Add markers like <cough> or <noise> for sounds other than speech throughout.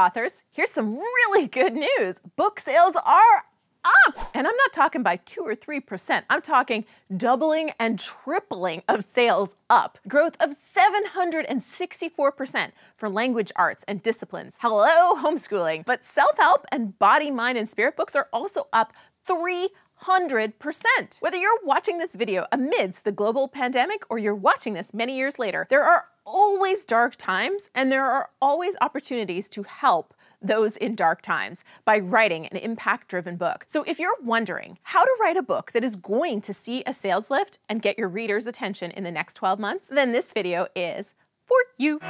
authors, here's some really good news. Book sales are up. And I'm not talking by 2 or 3%. I'm talking doubling and tripling of sales up. Growth of 764% for language arts and disciplines. Hello, homeschooling. But self-help and body, mind, and spirit books are also up 300 100%. Whether you're watching this video amidst the global pandemic or you're watching this many years later, there are always dark times, and there are always opportunities to help those in dark times by writing an impact driven book. So if you're wondering how to write a book that is going to see a sales lift and get your reader's attention in the next 12 months, then this video is for you.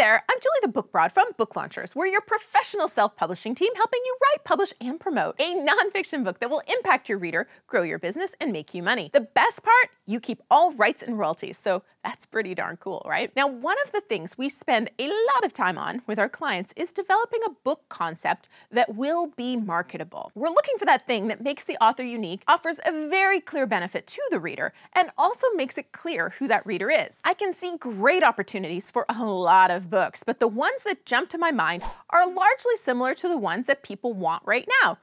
there, I'm Julie the Book Broad from Book Launchers. We're your professional self-publishing team helping you write, publish, and promote a nonfiction book that will impact your reader, grow your business, and make you money. The best part? You keep all rights and royalties, so that's pretty darn cool, right? Now, one of the things we spend a lot of time on with our clients is developing a book concept that will be marketable. We're looking for that thing that makes the author unique, offers a very clear benefit to the reader, and also makes it clear who that reader is. I can see great opportunities for a lot of books, but the ones that jump to my mind are largely similar to the ones that people want right now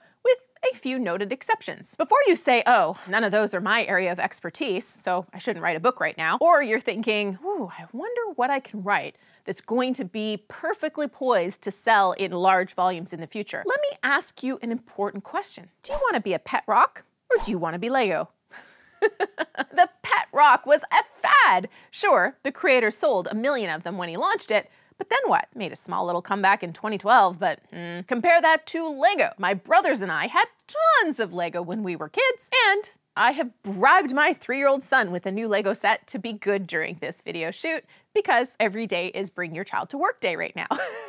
a few noted exceptions. Before you say, oh, none of those are my area of expertise, so I shouldn't write a book right now, or you're thinking, ooh, I wonder what I can write that's going to be perfectly poised to sell in large volumes in the future. Let me ask you an important question. Do you wanna be a pet rock or do you wanna be Lego? <laughs> the rock was a fad. Sure, the creator sold a million of them when he launched it, but then what? Made a small little comeback in 2012, but mm, compare that to Lego. My brothers and I had tons of Lego when we were kids, and I have bribed my three-year-old son with a new Lego set to be good during this video shoot because every day is bring your child to work day right now.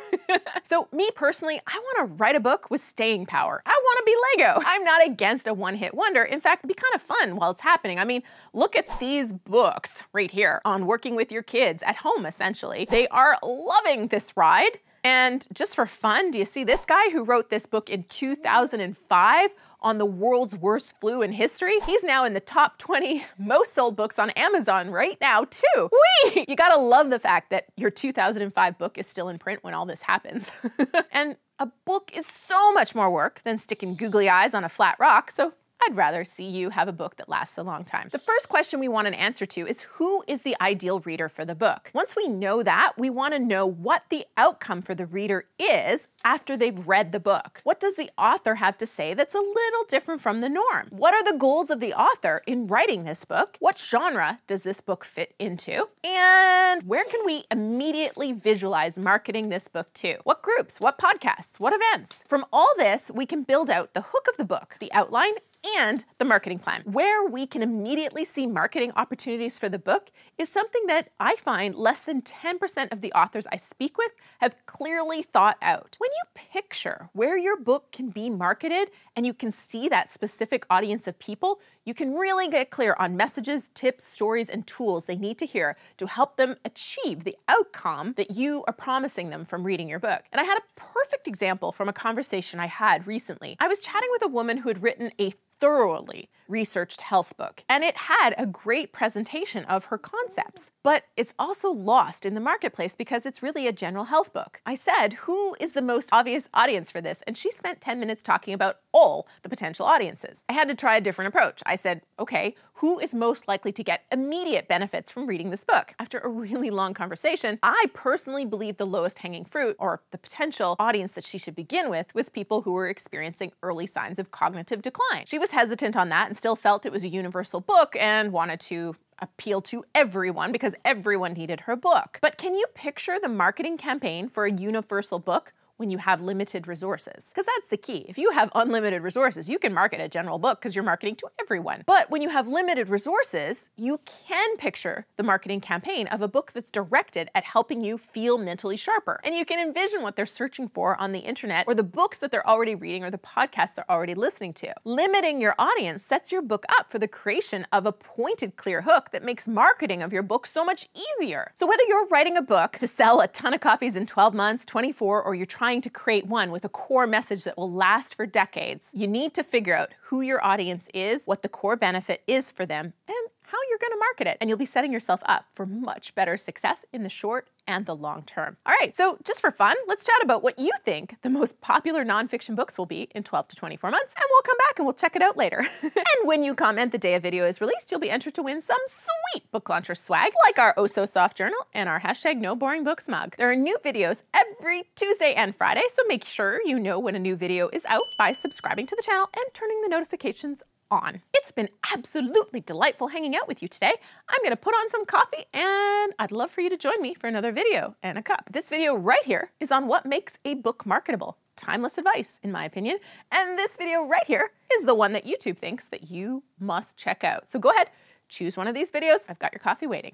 <laughs> so me personally, I wanna write a book with staying power. I wanna be Lego. I'm not against a one-hit wonder. In fact, it'd be kind of fun while it's happening. I mean, look at these books right here on working with your kids at home, essentially. They are loving this ride and just for fun, do you see this guy who wrote this book in 2005 on the world's worst flu in history? He's now in the top 20 most sold books on Amazon right now too. Whee! You gotta love the fact that your 2005 book is still in print when all this happens. <laughs> and a book is so much more work than sticking googly eyes on a flat rock, so I'd rather see you have a book that lasts a long time. The first question we want an answer to is who is the ideal reader for the book? Once we know that, we want to know what the outcome for the reader is after they've read the book. What does the author have to say that's a little different from the norm? What are the goals of the author in writing this book? What genre does this book fit into? And where can we immediately visualize marketing this book to? What groups, what podcasts, what events? From all this, we can build out the hook of the book, the outline, and the marketing plan. Where we can immediately see marketing opportunities for the book is something that I find less than 10% of the authors I speak with have clearly thought out. When you picture where your book can be marketed and you can see that specific audience of people, you can really get clear on messages, tips, stories, and tools they need to hear to help them achieve the outcome that you are promising them from reading your book. And I had a perfect example from a conversation I had recently. I was chatting with a woman who had written a thoroughly researched health book, and it had a great presentation of her concepts but it's also lost in the marketplace because it's really a general health book. I said, who is the most obvious audience for this? And she spent 10 minutes talking about all the potential audiences. I had to try a different approach. I said, okay, who is most likely to get immediate benefits from reading this book? After a really long conversation, I personally believe the lowest hanging fruit or the potential audience that she should begin with was people who were experiencing early signs of cognitive decline. She was hesitant on that and still felt it was a universal book and wanted to appeal to everyone because everyone needed her book. But can you picture the marketing campaign for a universal book when you have limited resources. Because that's the key. If you have unlimited resources, you can market a general book because you're marketing to everyone. But when you have limited resources, you can picture the marketing campaign of a book that's directed at helping you feel mentally sharper. And you can envision what they're searching for on the internet or the books that they're already reading or the podcasts they're already listening to. Limiting your audience sets your book up for the creation of a pointed, clear hook that makes marketing of your book so much easier. So whether you're writing a book to sell a ton of copies in 12 months, 24, or you're trying trying to create one with a core message that will last for decades, you need to figure out who your audience is, what the core benefit is for them, and how you're gonna market it, and you'll be setting yourself up for much better success in the short and the long term. All right, so just for fun, let's chat about what you think the most popular nonfiction books will be in 12 to 24 months, and we'll come back and we'll check it out later. <laughs> and when you comment the day a video is released, you'll be entered to win some sweet book launcher swag, like our Oh So Soft journal and our hashtag No Boring Books mug. There are new videos every Tuesday and Friday, so make sure you know when a new video is out by subscribing to the channel and turning the notifications on. It's been absolutely delightful hanging out with you today. I'm gonna put on some coffee and I'd love for you to join me for another video and a cup. This video right here is on what makes a book marketable. Timeless advice, in my opinion. And this video right here is the one that YouTube thinks that you must check out. So go ahead, choose one of these videos. I've got your coffee waiting.